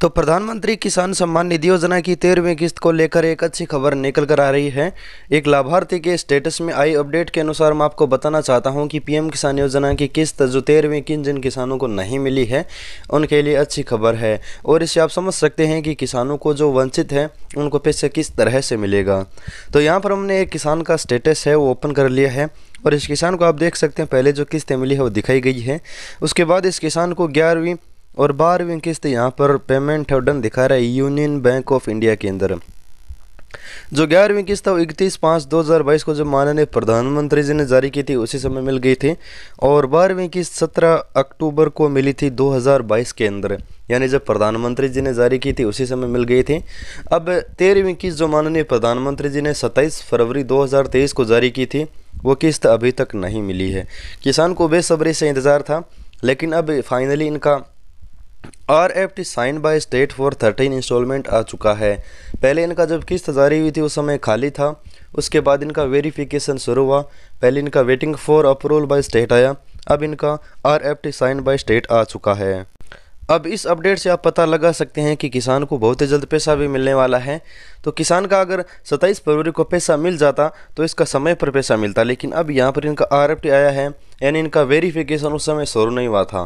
तो प्रधानमंत्री किसान सम्मान निधि योजना की तेरहवीं किस्त को लेकर एक अच्छी खबर निकल कर आ रही है एक लाभार्थी के स्टेटस में आई अपडेट के अनुसार मैं आपको बताना चाहता हूं कि पीएम किसान योजना की किस्त जो तेरहवीं किन जिन किसानों को नहीं मिली है उनके लिए अच्छी खबर है और इसे आप समझ सकते हैं कि किसानों को जो वंचित है उनको पैसे किस तरह से मिलेगा तो यहाँ पर हमने एक किसान का स्टेटस है वो ओपन कर लिया है और इस किसान को आप देख सकते हैं पहले जो किस्तें मिली है वो दिखाई गई है उसके बाद इस किसान को ग्यारहवीं और बारहवीं किस्त यहाँ पर पेमेंट हडन दिखा रहा है यूनियन बैंक ऑफ इंडिया के अंदर जो ग्यारहवीं किस्त है इकतीस पाँच दो हज़ार बाईस को जब माननीय प्रधानमंत्री जी ने जारी की थी उसी समय मिल गई थी और बारहवीं किस्त सत्रह अक्टूबर को मिली थी दो हज़ार बाईस के अंदर यानी जब प्रधानमंत्री जी ने जारी की थी उसी समय मिल गई थी अब तेरहवीं किस्त जो माननीय प्रधानमंत्री जी ने सत्ताईस फरवरी दो हज़ार तेईस को जारी की थी वो किस्त अभी तक नहीं मिली है किसान को बेसब्री से इंतज़ार था लेकिन अब फाइनली इनका R F T sign by state for thirteen installment आ चुका है पहले इनका जब किस्त जारी हुई थी उस समय खाली था उसके बाद इनका वेरिफिकेशन शुरू हुआ पहले इनका waiting for approval by state आया अब इनका R F T sign by state आ चुका है अब इस अपडेट से आप पता लगा सकते हैं कि किसान को बहुत ही जल्द पैसा भी मिलने वाला है तो किसान का अगर 27 फरवरी को पैसा मिल जाता तो इसका समय पर पैसा मिलता लेकिन अब यहाँ पर इनका आर आया है यानी इनका वेरिफिकेशन उस समय शुरू नहीं हुआ था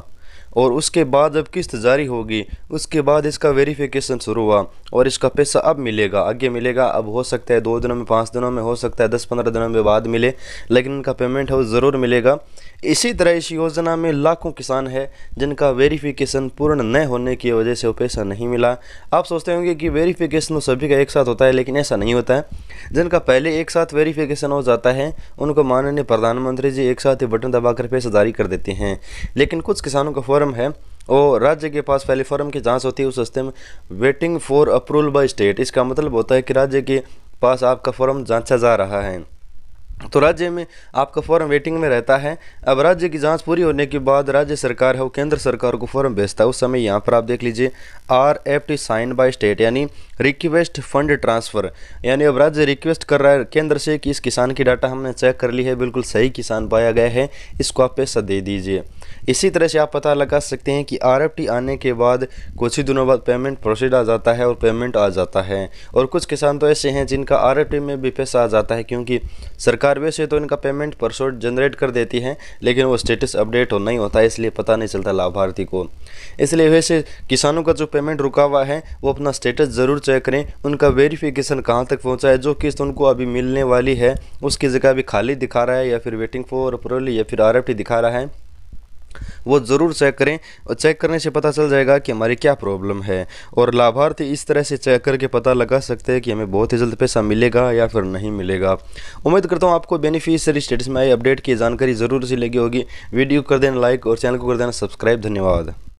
और उसके बाद जब किस्त जारी होगी उसके बाद इसका वेरिफिकेशन शुरू हुआ और इसका पैसा अब मिलेगा आगे मिलेगा अब हो सकता है दो दिनों में पाँच दिनों में हो सकता है दस पंद्रह दिनों में बाद मिले लेकिन इनका पेमेंट है वो ज़रूर मिलेगा इसी तरह इस योजना में लाखों किसान है जिनका वेरीफिकेशन पूर्ण न होने की वजह से वो पैसा नहीं मिला आप सोचते होंगे कि वेरीफिकेशन तो सभी का एक साथ होता है लेकिन ऐसा नहीं होता है जिनका पहले एक साथ वेरिफिकेशन हो जाता है उनको माननीय प्रधानमंत्री जी एक साथ ही बटन दबाकर पैसा जारी कर देते हैं लेकिन कुछ किसानों का फॉर्म है और राज्य के पास पहले फॉर्म की जांच होती है उस हस्ते में waiting for approval by state इसका मतलब होता है कि राज्य के पास आपका फॉर्म जाँचा जा रहा है तो राज्य में आपका फॉर्म वेटिंग में रहता है अब राज्य की जांच पूरी होने के बाद राज्य सरकार है वो केंद्र सरकार को फॉर्म भेजता है उस समय यहाँ पर आप देख लीजिए R F T sign by state यानी रिक्वेस्ट फंड ट्रांसफ़र यानी अब राज्य रिक्वेस्ट कर रहा है केंद्र से कि इस किसान की डाटा हमने चेक कर ली है बिल्कुल सही किसान पाया गया है इसको आप पैसा दे दीजिए इसी तरह से आप पता लगा सकते हैं कि आर आने के बाद कुछ ही दिनों बाद पेमेंट प्रोसीड आ जाता है और पेमेंट आ जाता है और कुछ किसान तो ऐसे हैं जिनका आर में भी पैसा आ जाता है क्योंकि सरकार वैसे तो इनका पेमेंट परसों जनरेट कर देती है लेकिन वो स्टेटस अपडेट हो नहीं होता है इसलिए पता नहीं चलता लाभार्थी को इसलिए वैसे किसानों का जो पेमेंट रुका हुआ है वो अपना स्टेटस ज़रूर चेक करें उनका वेरिफिकेशन कहाँ तक पहुँचा है जो किस्त उनको अभी मिलने वाली है उसकी जगह अभी खाली दिखा रहा है या फिर वेटिंग फॉर अप्रूवल या फिर आर दिखा रहा है वो ज़रूर चेक करें और चेक करने से पता चल जाएगा कि हमारी क्या प्रॉब्लम है और लाभार्थी इस तरह से चेक करके पता लगा सकते हैं कि हमें बहुत ही जल्द पैसा मिलेगा या फिर नहीं मिलेगा उम्मीद करता हूँ आपको बेनिफिशियरी स्टेटस में आई अपडेट की जानकारी ज़रूर सी लगी होगी वीडियो कर देना लाइक और चैनल को कर देना सब्सक्राइब धन्यवाद